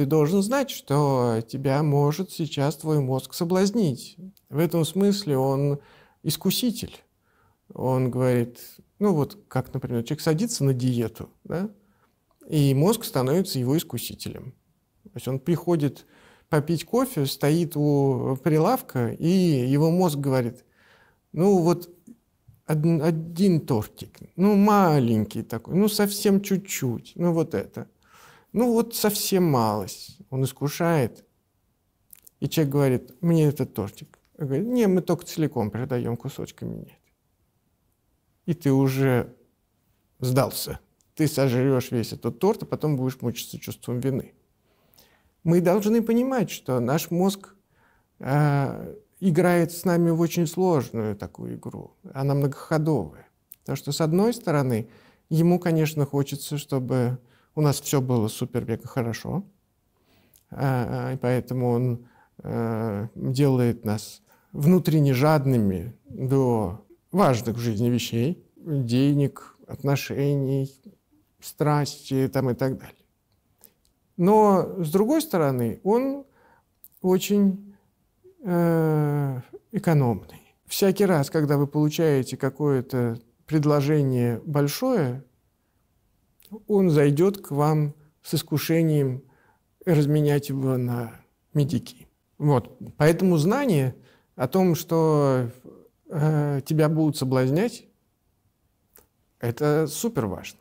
ты должен знать, что тебя может сейчас твой мозг соблазнить. В этом смысле он искуситель. Он говорит, ну вот как, например, человек садится на диету, да, и мозг становится его искусителем. То есть он приходит попить кофе, стоит у прилавка, и его мозг говорит, ну вот один, тортик, ну маленький такой, ну совсем чуть-чуть, ну вот это – ну вот совсем малость. Он искушает. И человек говорит, мне этот тортик. Он говорит, не, мы только целиком продаем, кусочками нет. И ты уже сдался. Ты сожрешь весь этот торт, а потом будешь мучиться чувством вины. Мы должны понимать, что наш мозг э, играет с нами в очень сложную такую игру. Она многоходовая. Потому что, с одной стороны, ему, конечно, хочется, чтобы у нас все было супер мега хорошо, а, а, и поэтому он э, делает нас внутренне жадными до важных в жизни вещей, денег, отношений, страсти там и так далее. Но, с другой стороны, он очень э, экономный. Всякий раз, когда вы получаете какое-то предложение большое, он зайдет к вам с искушением разменять его на медики. Вот. Поэтому знание о том, что э, тебя будут соблазнять, это супер важно.